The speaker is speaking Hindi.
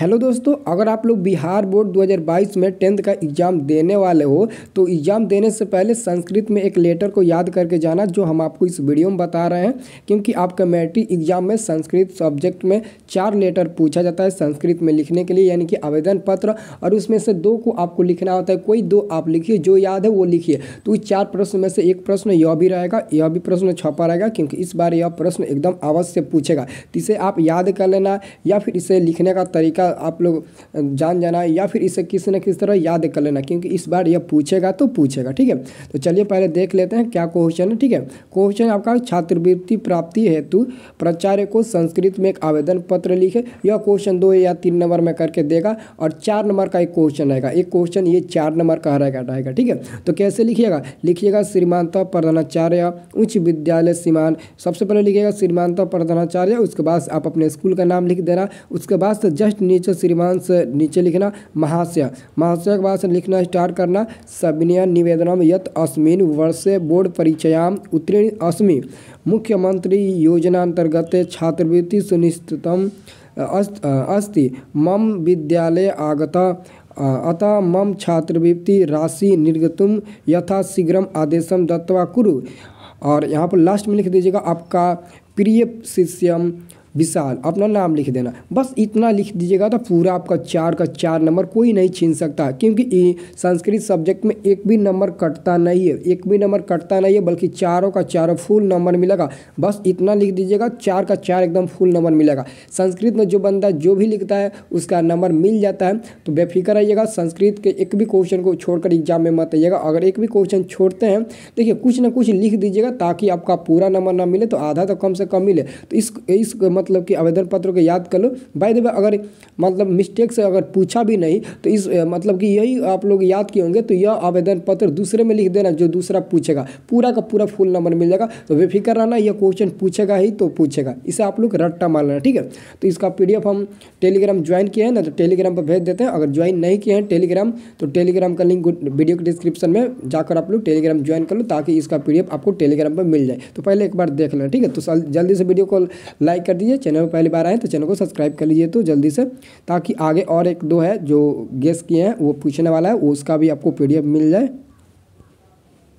हेलो दोस्तों अगर आप लोग बिहार बोर्ड 2022 में टेंथ का एग्ज़ाम देने वाले हो तो एग्ज़ाम देने से पहले संस्कृत में एक लेटर को याद करके जाना जो हम आपको इस वीडियो में बता रहे हैं क्योंकि आपका मैट्रिक एग्ज़ाम में संस्कृत सब्जेक्ट में चार लेटर पूछा जाता है संस्कृत में लिखने के लिए यानी कि आवेदन पत्र और उसमें से दो को आपको लिखना होता है कोई दो आप लिखिए जो याद है वो लिखिए तो इस चार प्रश्न में से एक प्रश्न यह भी रहेगा यह भी प्रश्न छपा रहेगा क्योंकि इस बार यह प्रश्न एकदम अवश्य पूछेगा तो इसे आप याद कर लेना या फिर इसे लिखने का तरीका इसका आप लोग जान जाना या फिर इसे किसी न किसी तरह याद कर लेना क्योंकि इस बार यह पूछेगा तो पूछेगा ठीक है तो चलिए पहले देख लेते हैं क्या क्वेश्चन है ठीक है क्वेश्चन आपका छात्रवृत्ति प्राप्ति हेतु प्राचार्य को संस्कृत में एक आवेदन पत्र लिखे यह क्वेश्चन दो या तीन नंबर में करके देगा और चार नंबर का एक क्वेश्चन रहेगा एक क्वेश्चन ये चार नंबर का रहेगा रहेगा ठीक है तो कैसे लिखिएगा लिखिएगा श्रीमानता प्रधानाचार्य उच्च विद्यालय सीमान सबसे पहले लिखिएगा श्रीमानता प्रधानाचार्य उसके बाद आप अपने स्कूल का नाम लिख देना उसके बाद जस्ट नीचे श्रीमान से नीचे लिखना महाशय महाशय के बाद से लिखना स्टार्ट करना सविनय निवेदनम यत अस्मिन वर्षे बोर्ड परीक्षायाम उत्तीर्ण अस्मि मुख्यमंत्री योजना अंतर्गत छात्रवृत्ति सुनिश्चितम अस्ति मम विद्यालय आगता अतः मम छात्रवृत्ति राशि निर्गत यथाशीघ्र आदेश दत्वा कुरु और यहाँ पर लास्ट में लिख दीजिएगा आपका प्रिय शिष्यम विशाल अपना नाम लिख देना बस इतना लिख दीजिएगा तो पूरा आपका चार का चार नंबर कोई नहीं छीन सकता क्योंकि संस्कृत सब्जेक्ट में एक भी नंबर कटता नहीं है एक भी नंबर कटता नहीं है बल्कि चारों का चारों फुल नंबर मिलेगा बस इतना लिख दीजिएगा चार का चार एकदम फुल नंबर मिलेगा संस्कृत में जो बंदा जो भी लिखता है उसका नंबर मिल जाता है तो बेफिक्र रहिएगा संस्कृत के एक भी क्वेश्चन को छोड़कर एग्जाम में मत आइएगा अगर एक भी क्वेश्चन छोड़ते हैं देखिए कुछ ना कुछ लिख दीजिएगा ताकि आपका पूरा नंबर ना मिले तो आधा तो कम से कम मिले तो इस इस मत मतलब कि आवेदन पत्र को याद कर लो बाय द अगर मतलब मिस्टेक से अगर पूछा भी नहीं तो इस मतलब कि यही आप लोग याद किए होंगे तो यह आवेदन पत्र दूसरे में लिख देना जो दूसरा पूछेगा पूरा का पूरा फुल नंबर मिल जाएगा तो बेफिक्र रहना यह क्वेश्चन पूछेगा ही तो पूछेगा इसे आप लोग रट्टा मार लेना ठीक है तो इसका पी हम टेलीग्राम ज्वाइन किए हैं ना तो टेलीग्राम पर भेज देते हैं अगर ज्वाइन नहीं किए हैं टेलीग्राम तो टेलीग्राम का लिंक वीडियो के डिस्क्रिप्शन में जाकर आप लोग टेलीग्राम ज्वाइन कर लो ताकि इसका पी आपको टेलीग्राम पर मिल जाए तो पहले एक बार देख लेना ठीक है तो जल्दी से वीडियो को लाइक कर दीजिए लीजिए चैनल पर पहली बार आए तो चैनल को सब्सक्राइब कर लीजिए तो जल्दी से ताकि आगे और एक दो है जो गेस्ट किए हैं वो पूछने वाला है उसका भी आपको पी मिल जाए